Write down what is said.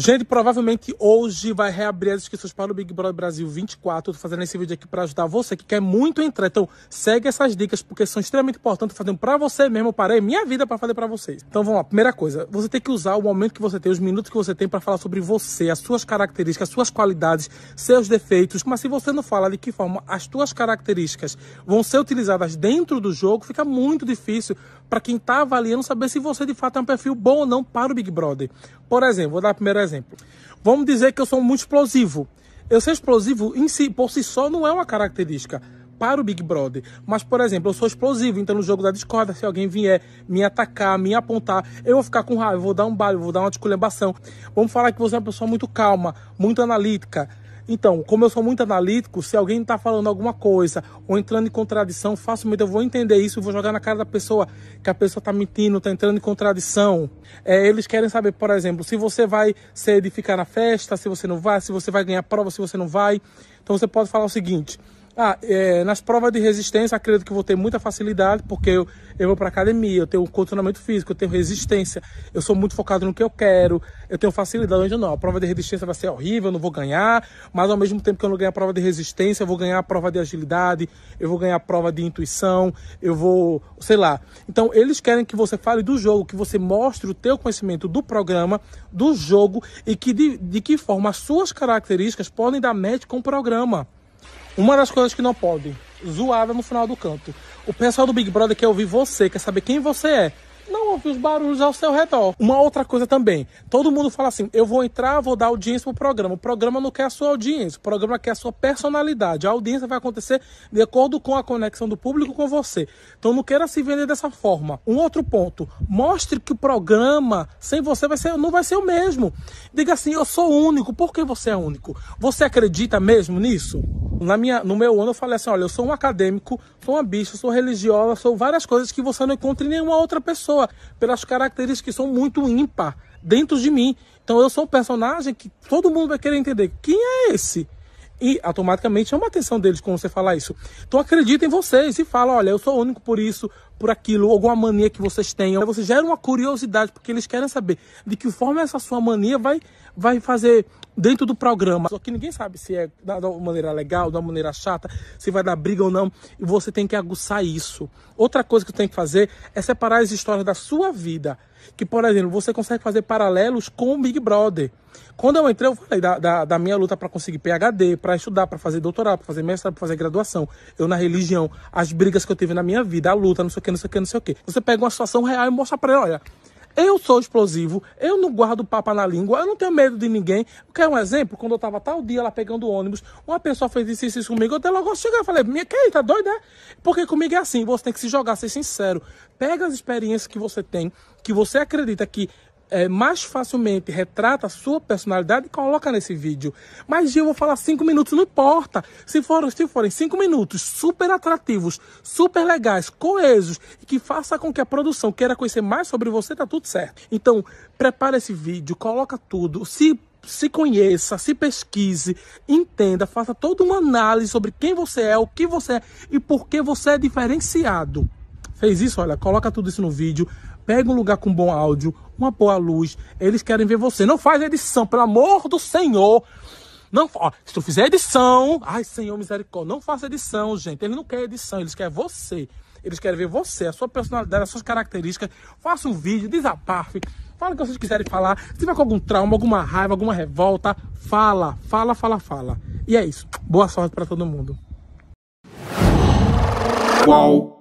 Gente, provavelmente hoje vai reabrir as inscrições para o Big Brother Brasil 24. Eu tô fazendo esse vídeo aqui para ajudar você que quer muito entrar. Então, segue essas dicas porque são extremamente importantes fazendo para você mesmo. parei minha vida para fazer para vocês. Então, vamos lá. Primeira coisa, você tem que usar o momento que você tem, os minutos que você tem para falar sobre você, as suas características, as suas qualidades, seus defeitos. Mas se você não fala de que forma as suas características vão ser utilizadas dentro do jogo, fica muito difícil para quem está avaliando saber se você de fato é um perfil bom ou não para o Big Brother. Por exemplo, vou dar o primeiro exemplo. Vamos dizer que eu sou muito explosivo. Eu ser explosivo em si, por si só, não é uma característica para o Big Brother. Mas, por exemplo, eu sou explosivo, então no jogo da discorda, se alguém vier me atacar, me apontar, eu vou ficar com raiva, vou dar um baile, vou dar uma desculhambação. Vamos falar que você é uma pessoa muito calma, muito analítica. Então, como eu sou muito analítico, se alguém está falando alguma coisa ou entrando em contradição, facilmente eu vou entender isso e vou jogar na cara da pessoa que a pessoa está mentindo, está entrando em contradição. É, eles querem saber, por exemplo, se você vai ser de ficar na festa, se você não vai, se você vai ganhar prova, se você não vai. Então você pode falar o seguinte: ah, é, nas provas de resistência, acredito que vou ter muita facilidade, porque eu, eu vou para academia, eu tenho condicionamento físico, eu tenho resistência, eu sou muito focado no que eu quero, eu tenho facilidade. Onde não, a prova de resistência vai ser horrível, eu não vou ganhar, mas ao mesmo tempo que eu não ganhar a prova de resistência, eu vou ganhar a prova de agilidade, eu vou ganhar a prova de intuição, eu vou, sei lá. Então, eles querem que você fale do jogo, que você mostre o teu conhecimento do programa, do jogo e que de, de que forma as suas características podem dar match com o programa. Uma das coisas que não pode, zoava no final do canto. O pessoal do Big Brother quer ouvir você, quer saber quem você é. Não ouve os barulhos ao seu redor. Uma outra coisa também. Todo mundo fala assim: eu vou entrar, vou dar audiência pro programa. O programa não quer a sua audiência, o programa quer a sua personalidade. A audiência vai acontecer de acordo com a conexão do público com você. Então não queira se vender dessa forma. Um outro ponto: mostre que o programa sem você vai ser, não vai ser o mesmo. Diga assim: eu sou único. Por que você é único? Você acredita mesmo nisso? Na minha, no meu ano eu falei assim, olha, eu sou um acadêmico, sou uma bicha, sou religiosa, sou várias coisas que você não encontra em nenhuma outra pessoa, pelas características que são muito ímpar dentro de mim. Então eu sou um personagem que todo mundo vai querer entender. Quem é esse? E automaticamente chama a atenção deles quando você falar isso. Então acredita em vocês e fala, olha, eu sou único por isso, por aquilo, alguma mania que vocês tenham. Você gera uma curiosidade, porque eles querem saber de que forma essa sua mania vai, vai fazer dentro do programa. Só que ninguém sabe se é da, da maneira legal, da maneira chata, se vai dar briga ou não. E você tem que aguçar isso. Outra coisa que tem que fazer é separar as histórias da sua vida. Que, por exemplo, você consegue fazer paralelos com o Big Brother. Quando eu entrei, eu falei da, da, da minha luta para conseguir PhD, para estudar, para fazer doutorado, para fazer mestrado, para fazer graduação. Eu na religião, as brigas que eu tive na minha vida, a luta, não sei o que que, não sei o que, não sei o que. Você pega uma situação real e mostra pra ele, olha, eu sou explosivo, eu não guardo papo na língua, eu não tenho medo de ninguém. Quer um exemplo? Quando eu tava tal dia lá pegando ônibus, uma pessoa fez isso, isso, comigo, eu até logo cheguei e falei, minha que tá doida, é? Né? Porque comigo é assim, você tem que se jogar, ser sincero. Pega as experiências que você tem, que você acredita que é, mais facilmente retrata a sua personalidade, coloca nesse vídeo. Mas Gil, eu vou falar cinco minutos, não importa. Se, for, se forem cinco minutos super atrativos, super legais, coesos, e que faça com que a produção queira conhecer mais sobre você, tá tudo certo. Então, prepara esse vídeo, coloca tudo, se se conheça, se pesquise, entenda, faça toda uma análise sobre quem você é, o que você é e por que você é diferenciado. Fez isso? Olha, coloca tudo isso no vídeo, Pega um lugar com bom áudio, uma boa luz. Eles querem ver você. Não faz edição, pelo amor do Senhor. Não, ó, se tu fizer edição, ai Senhor misericórdia, não faça edição, gente. Ele não quer edição, eles querem você. Eles querem ver você, a sua personalidade, as suas características. Faça um vídeo, desabafe, fala o que vocês quiserem falar. Se tiver com algum trauma, alguma raiva, alguma revolta, fala, fala, fala, fala. E é isso. Boa sorte para todo mundo. Uau.